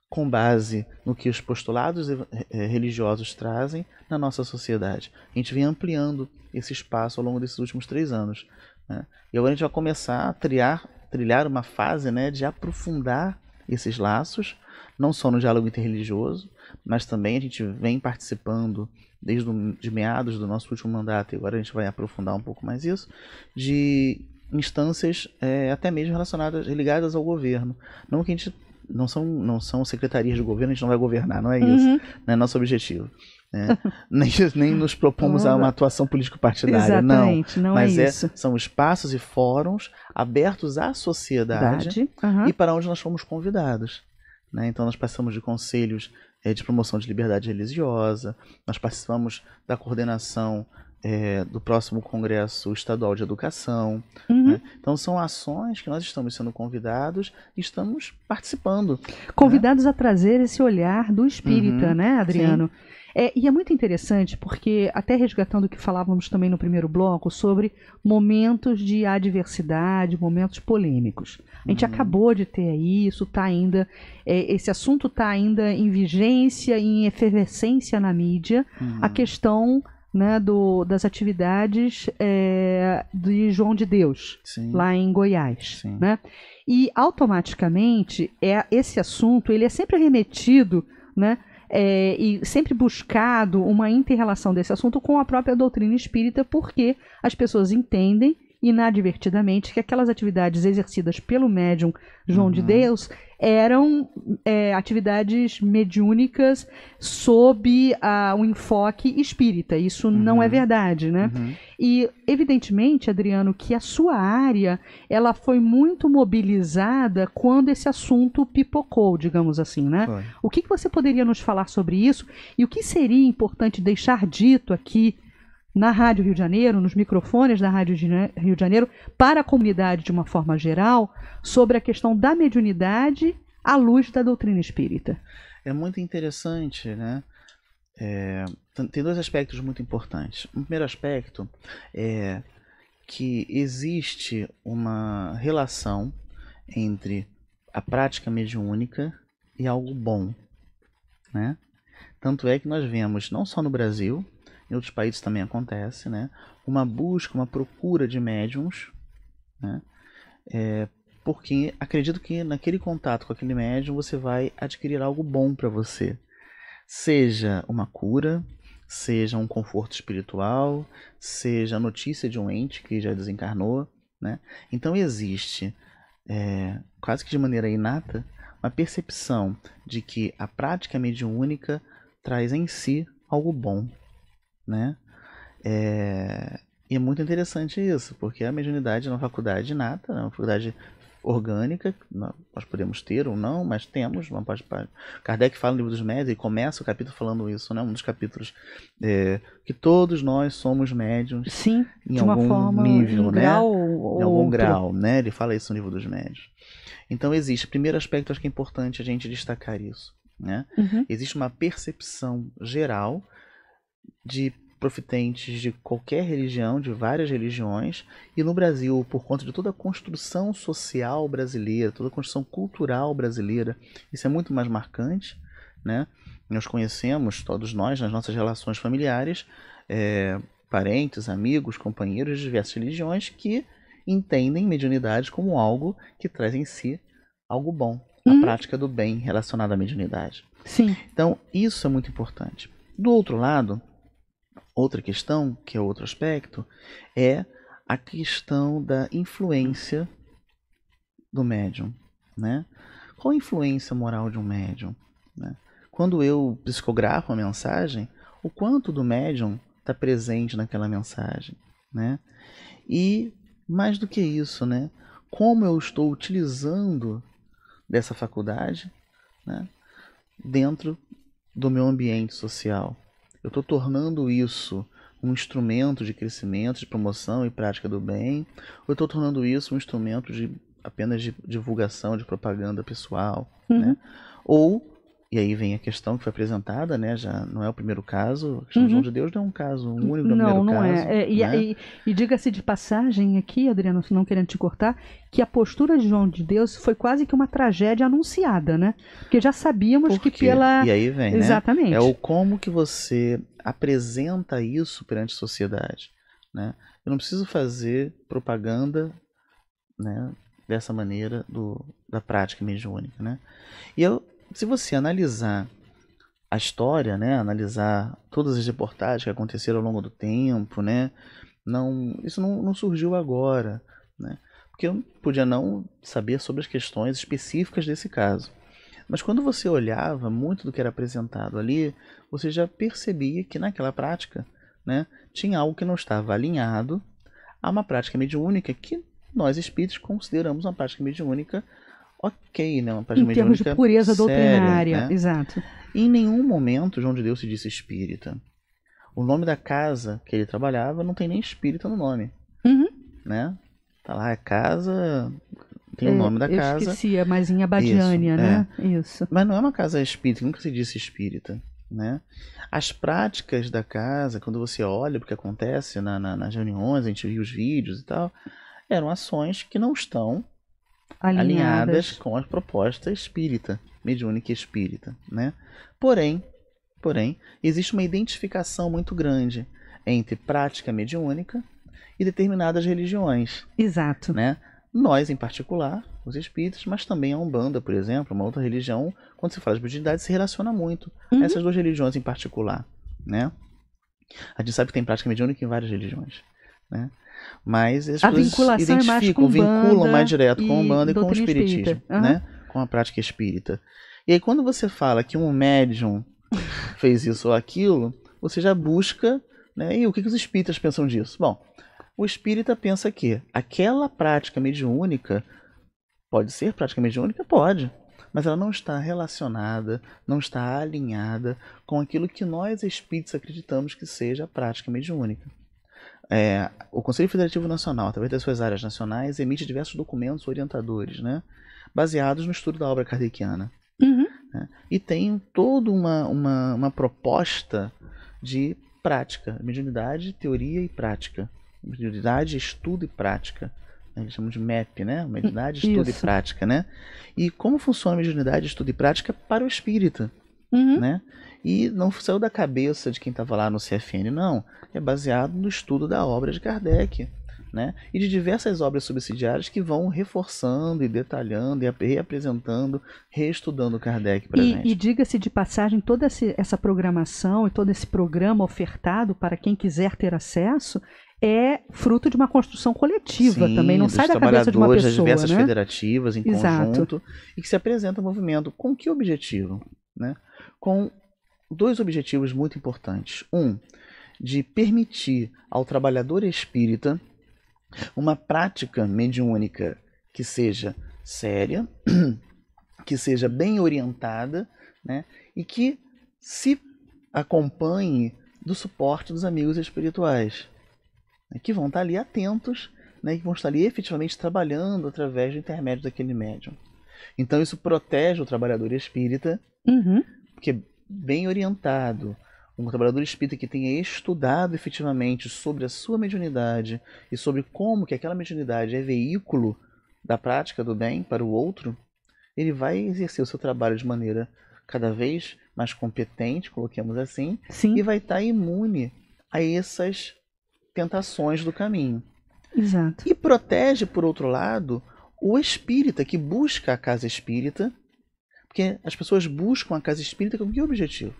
com base no que os postulados é, religiosos trazem na nossa sociedade. A gente vem ampliando esse espaço ao longo desses últimos três anos. Né? E agora a gente vai começar a triar trilhar uma fase né, de aprofundar esses laços, não só no diálogo interreligioso, mas também a gente vem participando desde o, de meados do nosso último mandato, e agora a gente vai aprofundar um pouco mais isso, de instâncias é, até mesmo relacionadas, ligadas ao governo. Não que a gente não são, não são secretarias de governo, a gente não vai governar, não é isso. Uhum. Não né, é nosso objetivo. Né? <laughs> nem, nem nos propomos a uma atuação político-partidária, não. não. É Mas é, é são espaços e fóruns abertos à sociedade uhum. e para onde nós fomos convidados. Né? Então, nós passamos de conselhos é, de promoção de liberdade religiosa, nós participamos da coordenação é, do próximo Congresso Estadual de Educação. Uhum. Né? Então, são ações que nós estamos sendo convidados e estamos participando. Convidados né? a trazer esse olhar do espírita, uhum. né, Adriano? Sim. É, e é muito interessante porque, até resgatando o que falávamos também no primeiro bloco, sobre momentos de adversidade, momentos polêmicos. A gente uhum. acabou de ter aí, isso está ainda, é, esse assunto está ainda em vigência, em efervescência na mídia, uhum. a questão né, do, das atividades é, de João de Deus, Sim. lá em Goiás. Né? E automaticamente é, esse assunto ele é sempre remetido né, é, e sempre buscado uma inter-relação desse assunto com a própria doutrina espírita, porque as pessoas entendem inadvertidamente que aquelas atividades exercidas pelo médium João uhum. de Deus eram é, atividades mediúnicas sob ah, o um enfoque espírita. Isso uhum. não é uhum. verdade, né? Uhum. E evidentemente, Adriano, que a sua área ela foi muito mobilizada quando esse assunto pipocou, digamos assim, né? Foi. O que, que você poderia nos falar sobre isso e o que seria importante deixar dito aqui na Rádio Rio de Janeiro, nos microfones da Rádio Rio de Janeiro, para a comunidade de uma forma geral, sobre a questão da mediunidade à luz da doutrina espírita. É muito interessante, né? É, tem dois aspectos muito importantes. O primeiro aspecto é que existe uma relação entre a prática mediúnica e algo bom, né? Tanto é que nós vemos não só no Brasil, em outros países também acontece, né? Uma busca, uma procura de médiums, né? É, porque acredito que naquele contato com aquele médium você vai adquirir algo bom para você, seja uma cura, seja um conforto espiritual, seja a notícia de um ente que já desencarnou, né? Então existe é, quase que de maneira inata uma percepção de que a prática mediúnica traz em si algo bom, né? É, e é muito interessante isso, porque a mediunidade é uma faculdade nata, é uma faculdade orgânica, nós podemos ter ou não, mas temos. Uma parte, Kardec fala no livro dos médios e começa o capítulo falando isso, né? um dos capítulos é, que todos nós somos médios Sim, em algum forma, nível, um né? Grau em algum outro. grau, né? Ele fala isso no livro dos médios Então existe, primeiro aspecto acho que é importante a gente destacar isso. Né? Uhum. Existe uma percepção geral de profitentes de qualquer religião, de várias religiões, e no Brasil, por conta de toda a construção social brasileira, toda a construção cultural brasileira, isso é muito mais marcante, né? Nós conhecemos, todos nós, nas nossas relações familiares, é, parentes, amigos, companheiros de diversas religiões que entendem mediunidade como algo que traz em si algo bom, a uhum. prática do bem relacionada à mediunidade. Sim. Então, isso é muito importante. Do outro lado, Outra questão, que é outro aspecto, é a questão da influência do médium. Né? Qual a influência moral de um médium? Né? Quando eu psicografo a mensagem, o quanto do médium está presente naquela mensagem? Né? E mais do que isso, né? como eu estou utilizando dessa faculdade né? dentro do meu ambiente social? eu estou tornando isso um instrumento de crescimento, de promoção e prática do bem, ou eu estou tornando isso um instrumento de apenas de divulgação, de propaganda pessoal, né? uhum. né? Ou e aí vem a questão que foi apresentada, né? Já não é o primeiro caso. A questão uhum. de João de Deus não é um caso um único, é não, não, não é. caso, é. é e, né? e, e diga-se de passagem aqui, Adriano, não querendo te cortar, que a postura de João de Deus foi quase que uma tragédia anunciada, né? Porque já sabíamos Por que pela. E aí vem. Né? Exatamente. É o como que você apresenta isso perante a sociedade. Né? Eu não preciso fazer propaganda né, dessa maneira do, da prática mediúnica. Né? E eu se você analisar a história, né, analisar todas as reportagens que aconteceram ao longo do tempo, né, não, isso não, não surgiu agora, né, porque eu podia não saber sobre as questões específicas desse caso. Mas quando você olhava muito do que era apresentado ali, você já percebia que naquela prática né, tinha algo que não estava alinhado a uma prática mediúnica que nós espíritos consideramos uma prática mediúnica ok, né? Uma em termos de pureza séria, doutrinária, né? exato. Em nenhum momento João de Deus se disse espírita. O nome da casa que ele trabalhava não tem nem espírita no nome, uhum. né? Tá lá a é casa, tem é, o nome da eu casa. Eu esquecia, mas em Abadiânia, né? É. Isso. Mas não é uma casa espírita, nunca se disse espírita. Né? As práticas da casa, quando você olha o que acontece na, na, nas reuniões, a gente viu os vídeos e tal, eram ações que não estão alinhadas. alinhadas com a proposta espírita, mediúnica espírita, né? Porém, porém, existe uma identificação muito grande entre prática mediúnica e determinadas religiões. Exato. Né? Nós, em particular, os espíritos, mas também a Umbanda, por exemplo, uma outra religião, quando se fala de mediunidade, se relaciona muito uhum. a essas duas religiões em particular, né? A gente sabe que tem prática mediúnica em várias religiões, né? Mas as a pessoas é identificam, mais vinculam mais direto com o bando e com o espiritismo, né? Com a prática espírita. E aí quando você fala que um médium <laughs> fez isso ou aquilo, você já busca, né? E o que, que os espíritas pensam disso? Bom, o espírita pensa que aquela prática mediúnica pode ser prática mediúnica? Pode. Mas ela não está relacionada, não está alinhada com aquilo que nós espíritos acreditamos que seja a prática mediúnica. É, o Conselho Federativo Nacional, através das suas áreas nacionais, emite diversos documentos orientadores, né? baseados no estudo da obra kardeciana. Uhum. Né? E tem toda uma, uma, uma proposta de prática, mediunidade, teoria e prática. Mediunidade, estudo e prática. Né, eles chamam de MEP, né? Mediunidade, estudo Isso. e prática, né? E como funciona a mediunidade, estudo e prática para o espírita, uhum. né? E não saiu da cabeça de quem estava lá no CFN, não. É baseado no estudo da obra de Kardec. Né? E de diversas obras subsidiárias que vão reforçando e detalhando e reapresentando, reestudando Kardec para gente. E diga-se de passagem, toda essa programação e todo esse programa ofertado para quem quiser ter acesso é fruto de uma construção coletiva Sim, também, não sai da cabeça de uma pessoa. das diversas né? federativas em Exato. conjunto e que se apresenta o movimento com que objetivo? Né? Com dois objetivos muito importantes. Um, de permitir ao trabalhador espírita uma prática mediúnica que seja séria, <clears throat> que seja bem orientada né, e que se acompanhe do suporte dos amigos espirituais, né, que vão estar ali atentos né, que vão estar ali efetivamente trabalhando através do intermédio daquele médium. Então isso protege o trabalhador espírita, uhum. porque bem orientado, um trabalhador espírita que tenha estudado efetivamente sobre a sua mediunidade e sobre como que aquela mediunidade é veículo da prática do bem para o outro, ele vai exercer o seu trabalho de maneira cada vez mais competente, coloquemos assim, Sim. e vai estar tá imune a essas tentações do caminho. Exato. E protege, por outro lado, o espírita que busca a casa espírita porque as pessoas buscam a casa espírita com que objetivo?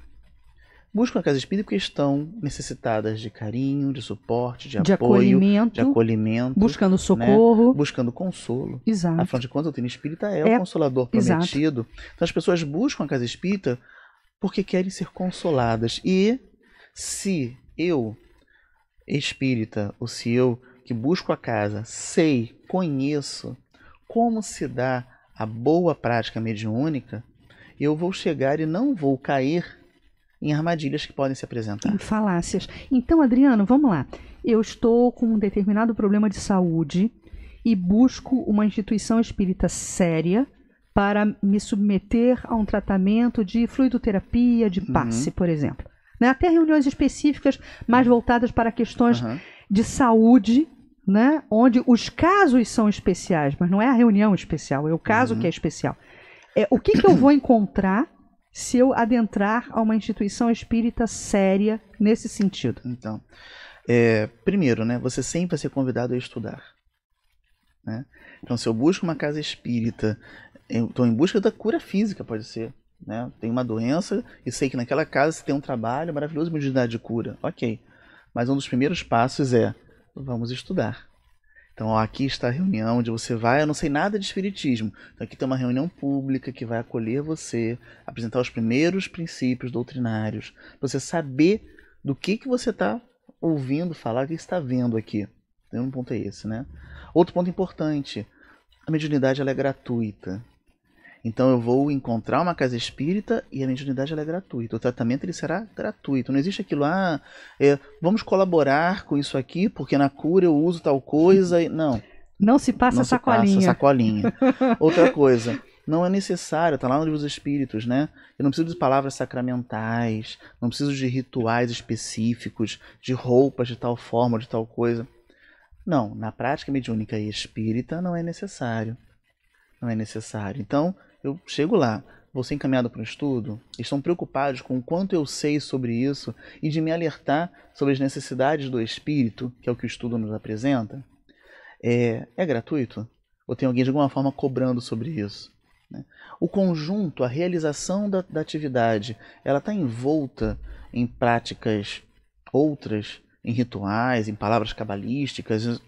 Buscam a casa espírita porque estão necessitadas de carinho, de suporte, de, de apoio, acolhimento, de acolhimento. Buscando né? socorro. Né? Buscando consolo. Exato. Afinal de contas, o doutrina espírita é, é, o consolador prometido. Exato. Então as pessoas buscam a casa espírita porque querem ser consoladas. E se eu, espírita, ou se eu que busco a casa, sei, conheço como se dá a boa prática mediúnica, eu vou chegar e não vou cair em armadilhas que podem se apresentar. Em falácias. Então, Adriano, vamos lá. Eu estou com um determinado problema de saúde e busco uma instituição espírita séria para me submeter a um tratamento de fluidoterapia, de uhum. passe, uhum. por exemplo. Né? Até reuniões específicas mais voltadas para questões uhum. de saúde né? onde os casos são especiais, mas não é a reunião especial, é o caso uhum. que é uhum. especial. É, o que, que eu vou encontrar se eu adentrar a uma instituição espírita séria nesse sentido? Então, é, primeiro, né, você sempre vai ser convidado a estudar. Né? Então, se eu busco uma casa espírita, estou em busca da cura física, pode ser. Né? Tem uma doença e sei que naquela casa você tem um trabalho maravilhoso, uma unidade de cura. Ok. Mas um dos primeiros passos é vamos estudar. Então, ó, aqui está a reunião onde você vai. Eu não sei nada de espiritismo. Então, aqui tem uma reunião pública que vai acolher você, apresentar os primeiros princípios doutrinários, você saber do que, que você está ouvindo falar, o que está vendo aqui. Então, um ponto é esse, né? Outro ponto importante: a mediunidade ela é gratuita. Então eu vou encontrar uma casa espírita e a mediunidade é gratuita. O tratamento ele será gratuito. Não existe aquilo, ah, é, vamos colaborar com isso aqui, porque na cura eu uso tal coisa. E... Não. Não se passa não sacolinha. Se passa sacolinha. <laughs> Outra coisa, não é necessário, está lá no livro dos espíritos, né? Eu não preciso de palavras sacramentais, não preciso de rituais específicos, de roupas de tal forma, de tal coisa. Não, na prática mediúnica e espírita não é necessário. Não é necessário. Então, eu chego lá, vou ser encaminhado para o estudo, estão preocupados com o quanto eu sei sobre isso e de me alertar sobre as necessidades do espírito, que é o que o estudo nos apresenta? É, é gratuito? Ou tem alguém de alguma forma cobrando sobre isso? Né? O conjunto, a realização da, da atividade, ela está envolta em práticas outras, em rituais, em palavras cabalísticas?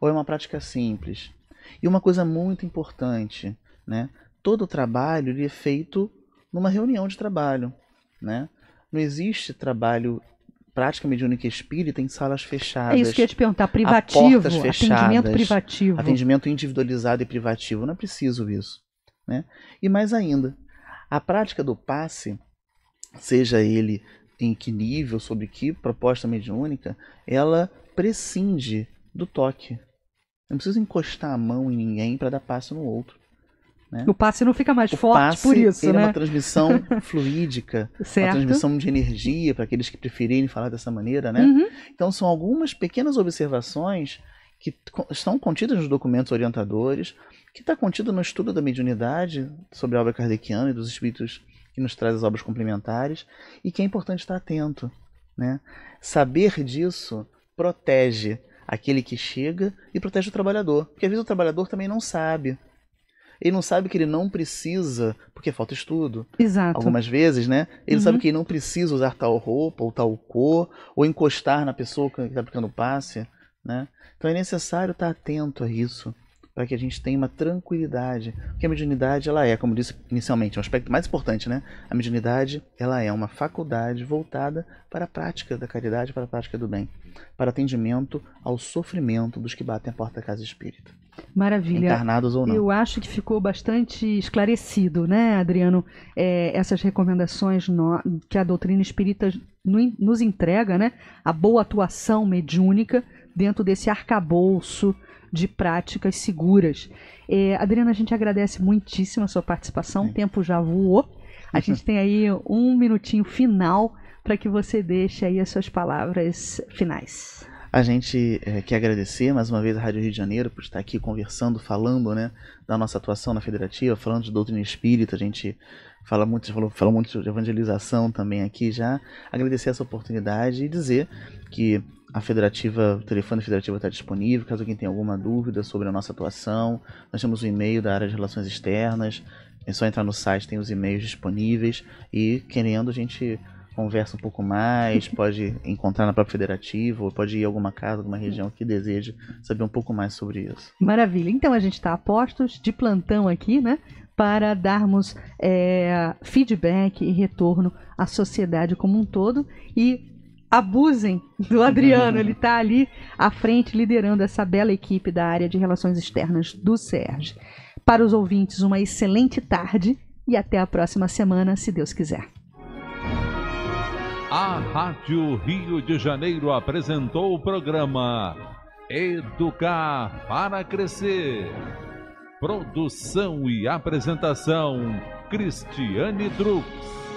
Ou é uma prática simples? E uma coisa muito importante, né? todo o trabalho ele é feito numa reunião de trabalho, né? Não existe trabalho prática mediúnica espírita em salas fechadas. É isso que eu ia te perguntar, privativo, atendimento privativo. Atendimento individualizado e privativo, não é preciso isso, né? E mais ainda, a prática do passe, seja ele em que nível, sobre que proposta mediúnica, ela prescinde do toque. Não precisa encostar a mão em ninguém para dar passe no outro. Né? O passe não fica mais o forte passe, por isso, ele né? é uma né? transmissão <laughs> fluídica, uma transmissão de energia, para aqueles que preferirem falar dessa maneira, né? Uhum. Então, são algumas pequenas observações que estão contidas nos documentos orientadores, que está contida no estudo da mediunidade sobre a obra kardeciana e dos espíritos que nos traz as obras complementares, e que é importante estar atento. Né? Saber disso protege aquele que chega e protege o trabalhador, porque às vezes o trabalhador também não sabe ele não sabe que ele não precisa, porque falta estudo. Exato. Algumas vezes, né? Ele uhum. sabe que ele não precisa usar tal roupa ou tal cor, ou encostar na pessoa que está aplicando passe, né? Então é necessário estar atento a isso para que a gente tenha uma tranquilidade. Porque a mediunidade, ela é, como disse inicialmente, é um aspecto mais importante, né? A mediunidade, ela é uma faculdade voltada para a prática da caridade, para a prática do bem, para atendimento ao sofrimento dos que batem a porta da casa espírita. Maravilha. Encarnados ou não. Eu acho que ficou bastante esclarecido, né, Adriano, é, essas recomendações no, que a doutrina espírita no, nos entrega, né? A boa atuação mediúnica dentro desse arcabouço de práticas seguras. É, Adriana, a gente agradece muitíssimo a sua participação, Sim. o tempo já voou. A gente <laughs> tem aí um minutinho final para que você deixe aí as suas palavras finais. A gente é, quer agradecer mais uma vez a Rádio Rio de Janeiro por estar aqui conversando, falando né, da nossa atuação na Federativa, falando de doutrina espírita. A gente fala muito, falou, falou muito de evangelização também aqui já. Agradecer essa oportunidade e dizer que a federativa, o telefone da federativa está disponível, caso alguém tenha alguma dúvida sobre a nossa atuação. Nós temos o um e-mail da área de relações externas, é só entrar no site, tem os e-mails disponíveis e querendo a gente conversa um pouco mais, <laughs> pode encontrar na própria federativa, ou pode ir a alguma casa, alguma região que deseje saber um pouco mais sobre isso. Maravilha. Então a gente está a postos de plantão aqui, né? Para darmos é, feedback e retorno à sociedade como um todo. E abusem do Adriano. Ele está ali à frente, liderando essa bela equipe da área de relações externas do Sérgio. Para os ouvintes, uma excelente tarde e até a próxima semana, se Deus quiser. A Rádio Rio de Janeiro apresentou o programa Educar para Crescer. Produção e apresentação: Cristiane Drux.